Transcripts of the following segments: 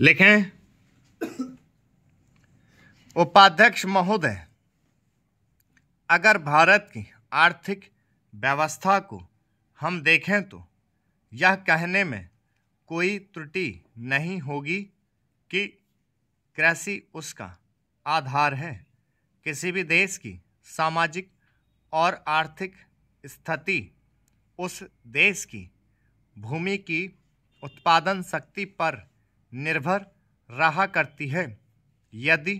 लिखें उपाध्यक्ष महोदय अगर भारत की आर्थिक व्यवस्था को हम देखें तो यह कहने में कोई त्रुटि नहीं होगी कि कृषि उसका आधार है किसी भी देश की सामाजिक और आर्थिक स्थिति उस देश की भूमि की उत्पादन शक्ति पर निर्भर रहा करती है यदि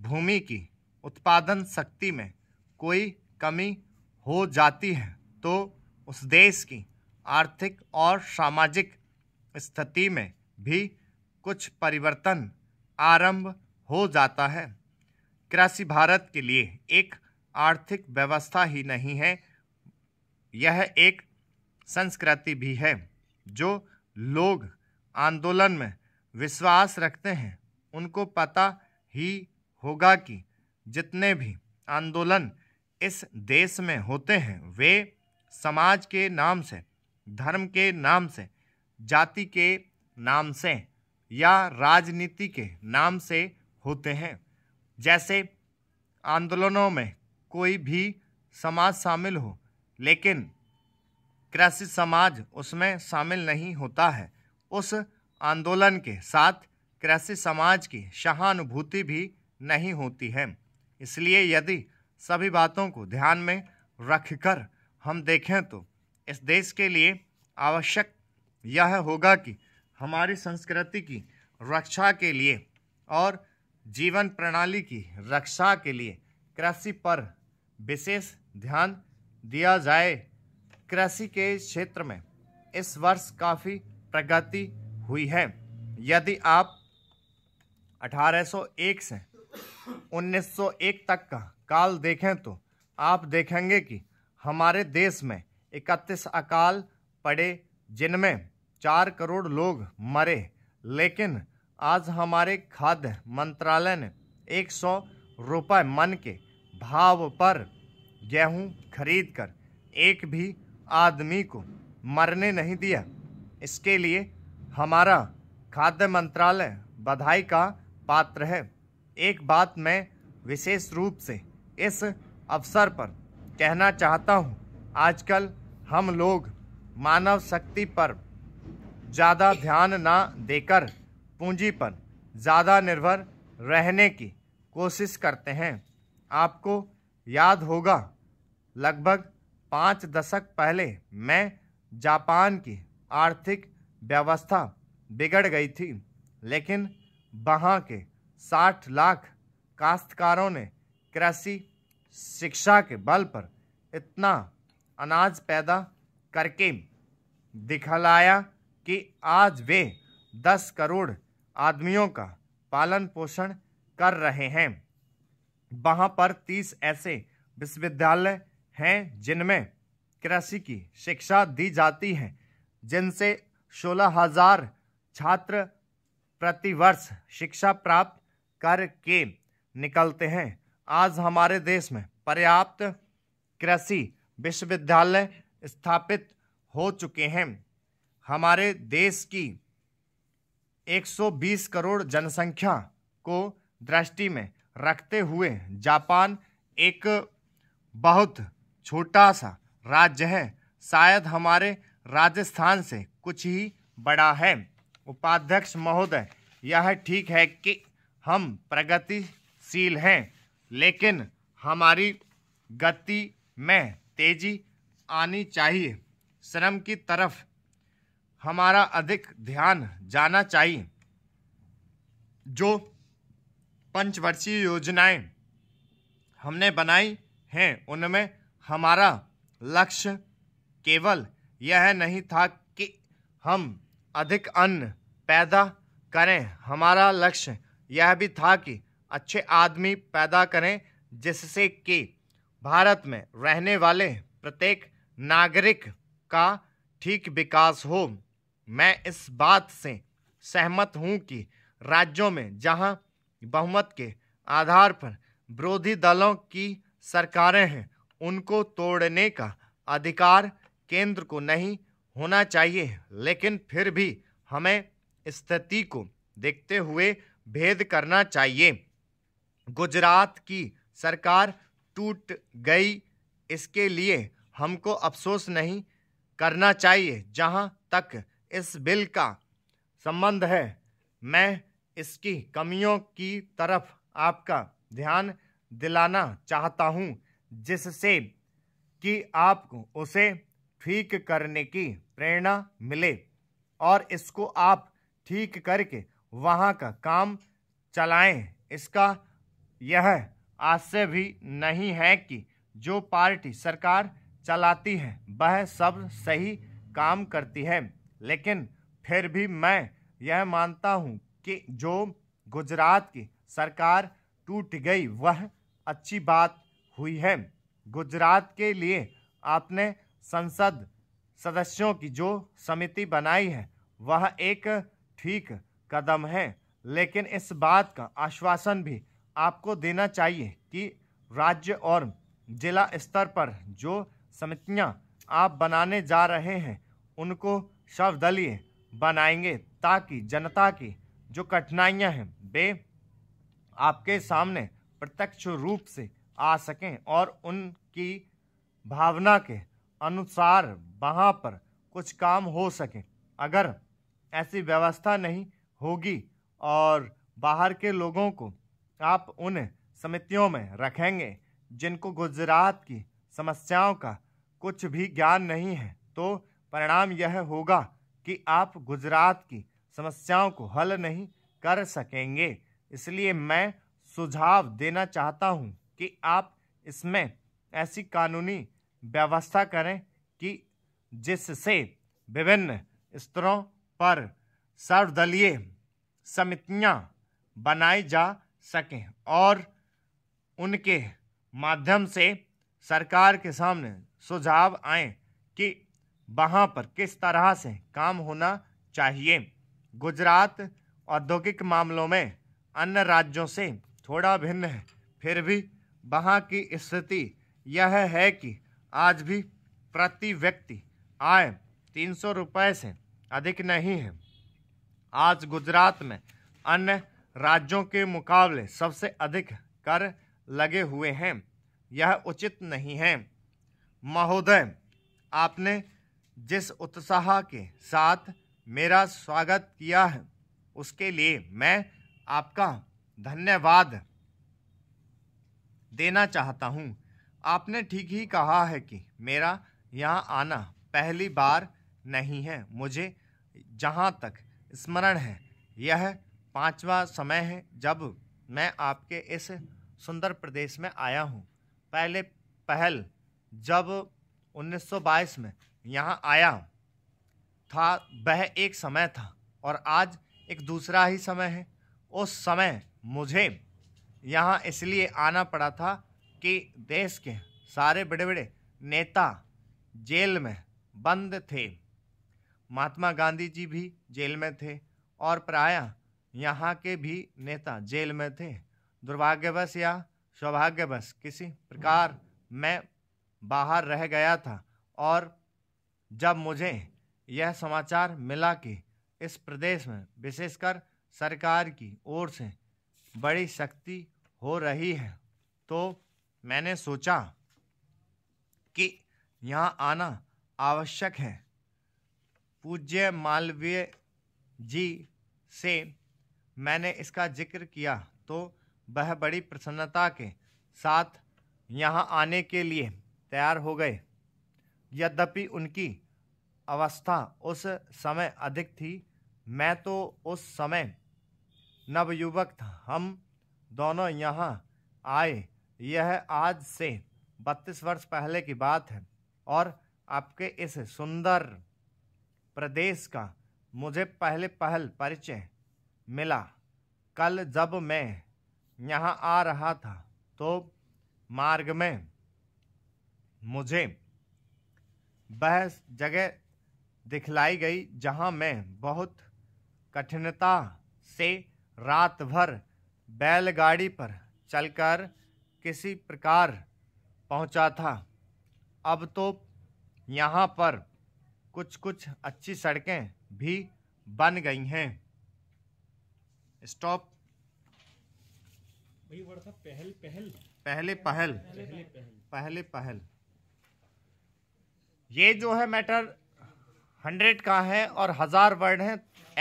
भूमि की उत्पादन शक्ति में कोई कमी हो जाती है तो उस देश की आर्थिक और सामाजिक स्थिति में भी कुछ परिवर्तन आरंभ हो जाता है कृषि भारत के लिए एक आर्थिक व्यवस्था ही नहीं है यह एक संस्कृति भी है जो लोग आंदोलन में विश्वास रखते हैं उनको पता ही होगा कि जितने भी आंदोलन इस देश में होते हैं वे समाज के नाम से धर्म के नाम से जाति के नाम से या राजनीति के नाम से होते हैं जैसे आंदोलनों में कोई भी समाज शामिल हो लेकिन कृषि समाज उसमें शामिल नहीं होता है उस आंदोलन के साथ कृषि समाज की सहानुभूति भी नहीं होती है इसलिए यदि सभी बातों को ध्यान में रखकर हम देखें तो इस देश के लिए आवश्यक यह होगा कि हमारी संस्कृति की रक्षा के लिए और जीवन प्रणाली की रक्षा के लिए कृषि पर विशेष ध्यान दिया जाए कृषि के क्षेत्र में इस वर्ष काफ़ी प्रगति हुई है यदि आप 1801 से 1901 तक का काल देखें तो आप देखेंगे कि हमारे देश में 31 अकाल पड़े जिनमें चार करोड़ लोग मरे लेकिन आज हमारे खाद्य मंत्रालय ने एक सौ रुपये मन के भाव पर गेहूं खरीद कर एक भी आदमी को मरने नहीं दिया इसके लिए हमारा खाद्य मंत्रालय बधाई का पात्र है एक बात मैं विशेष रूप से इस अवसर पर कहना चाहता हूँ आजकल हम लोग मानव शक्ति पर ज़्यादा ध्यान ना देकर पूंजी पर ज़्यादा निर्भर रहने की कोशिश करते हैं आपको याद होगा लगभग पाँच दशक पहले मैं जापान की आर्थिक व्यवस्था बिगड़ गई थी लेकिन वहाँ के 60 लाख काश्तकारों ने कृषि शिक्षा के बल पर इतना अनाज पैदा करके दिखलाया कि आज वे 10 करोड़ आदमियों का पालन पोषण कर रहे हैं वहाँ पर 30 ऐसे विश्वविद्यालय हैं जिनमें कृषि की शिक्षा दी जाती है जिनसे सोलह हजार छात्र प्रतिवर्ष शिक्षा प्राप्त करके निकलते हैं आज हमारे देश में पर्याप्त कृषि विश्वविद्यालय स्थापित हो चुके हैं हमारे देश की 120 करोड़ जनसंख्या को दृष्टि में रखते हुए जापान एक बहुत छोटा सा राज्य है शायद हमारे राजस्थान से कुछ ही बड़ा है उपाध्यक्ष महोदय यह ठीक है कि हम प्रगतिशील हैं लेकिन हमारी गति में तेजी आनी चाहिए श्रम की तरफ हमारा अधिक ध्यान जाना चाहिए जो पंचवर्षीय योजनाएं हमने बनाई हैं उनमें हमारा लक्ष्य केवल यह नहीं था कि हम अधिक अन्न पैदा करें हमारा लक्ष्य यह भी था कि अच्छे आदमी पैदा करें जिससे कि भारत में रहने वाले प्रत्येक नागरिक का ठीक विकास हो मैं इस बात से सहमत हूं कि राज्यों में जहां बहुमत के आधार पर विरोधी दलों की सरकारें हैं उनको तोड़ने का अधिकार केंद्र को नहीं होना चाहिए लेकिन फिर भी हमें स्थिति को देखते हुए भेद करना चाहिए गुजरात की सरकार टूट गई इसके लिए हमको अफसोस नहीं करना चाहिए जहां तक इस बिल का संबंध है मैं इसकी कमियों की तरफ आपका ध्यान दिलाना चाहता हूं जिससे कि आप उसे ठीक करने की प्रेरणा मिले और इसको आप ठीक करके वहाँ का काम चलाएं इसका यह आशय भी नहीं है कि जो पार्टी सरकार चलाती है वह सब सही काम करती है लेकिन फिर भी मैं यह मानता हूँ कि जो गुजरात की सरकार टूट गई वह अच्छी बात हुई है गुजरात के लिए आपने संसद सदस्यों की जो समिति बनाई है वह एक ठीक कदम है लेकिन इस बात का आश्वासन भी आपको देना चाहिए कि राज्य और जिला स्तर पर जो समितियां आप बनाने जा रहे हैं उनको सर्वदलीय बनाएंगे ताकि जनता की जो कठिनाइयां हैं वे आपके सामने प्रत्यक्ष रूप से आ सकें और उनकी भावना के अनुसार वहाँ पर कुछ काम हो सके अगर ऐसी व्यवस्था नहीं होगी और बाहर के लोगों को आप उन समितियों में रखेंगे जिनको गुजरात की समस्याओं का कुछ भी ज्ञान नहीं है तो परिणाम यह होगा कि आप गुजरात की समस्याओं को हल नहीं कर सकेंगे इसलिए मैं सुझाव देना चाहता हूँ कि आप इसमें ऐसी कानूनी व्यवस्था करें कि जिससे विभिन्न स्तरों पर सर्वदलीय समितियां बनाई जा सकें और उनके माध्यम से सरकार के सामने सुझाव आए कि वहाँ पर किस तरह से काम होना चाहिए गुजरात औद्योगिक मामलों में अन्य राज्यों से थोड़ा भिन्न है फिर भी वहाँ की स्थिति यह है कि आज भी प्रति व्यक्ति आय तीन सौ से अधिक नहीं है आज गुजरात में अन्य राज्यों के मुकाबले सबसे अधिक कर लगे हुए हैं यह उचित नहीं है महोदय आपने जिस उत्साह के साथ मेरा स्वागत किया है उसके लिए मैं आपका धन्यवाद देना चाहता हूँ आपने ठीक ही कहा है कि मेरा यहाँ आना पहली बार नहीं है मुझे जहाँ तक स्मरण है यह पांचवा समय है जब मैं आपके इस सुंदर प्रदेश में आया हूँ पहले पहल जब 1922 में यहाँ आया था वह एक समय था और आज एक दूसरा ही समय है उस समय मुझे यहाँ इसलिए आना पड़ा था कि देश के सारे बड़े बड़े नेता जेल में बंद थे महात्मा गांधी जी भी जेल में थे और प्राय यहाँ के भी नेता जेल में थे दुर्भाग्यवश या सौभाग्यवश किसी प्रकार मैं बाहर रह गया था और जब मुझे यह समाचार मिला कि इस प्रदेश में विशेषकर सरकार की ओर से बड़ी शक्ति हो रही है तो मैंने सोचा कि यहाँ आना आवश्यक है पूज्य मालवीय जी से मैंने इसका जिक्र किया तो वह बड़ी प्रसन्नता के साथ यहाँ आने के लिए तैयार हो गए यद्यपि उनकी अवस्था उस समय अधिक थी मैं तो उस समय नवयुवक था हम दोनों यहाँ आए यह आज से बत्तीस वर्ष पहले की बात है और आपके इस सुंदर प्रदेश का मुझे पहले पहल परिचय मिला कल जब मैं यहाँ आ रहा था तो मार्ग में मुझे वह जगह दिखलाई गई जहाँ मैं बहुत कठिनता से रात भर बैलगाड़ी पर चलकर किसी प्रकार पहुंचा था अब तो यहाँ पर कुछ कुछ अच्छी सड़कें भी बन गई हैं स्टॉप भाई पहल पहल पहले पहल पहले पहल पहले पहल ये जो है मैटर हंड्रेड का है और हज़ार वर्ड है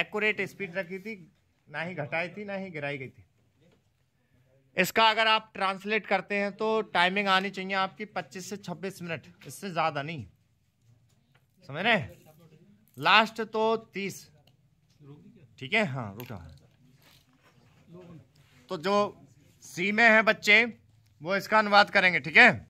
एक्यूरेट स्पीड रखी थी ना ही घटाई थी ना ही गिराई गई थी इसका अगर आप ट्रांसलेट करते हैं तो टाइमिंग आनी चाहिए आपकी 25 से 26 मिनट इससे ज़्यादा नहीं समझ रहे लास्ट तो 30 ठीक है हाँ रुका तो जो सी में बच्चे वो इसका अनुवाद करेंगे ठीक है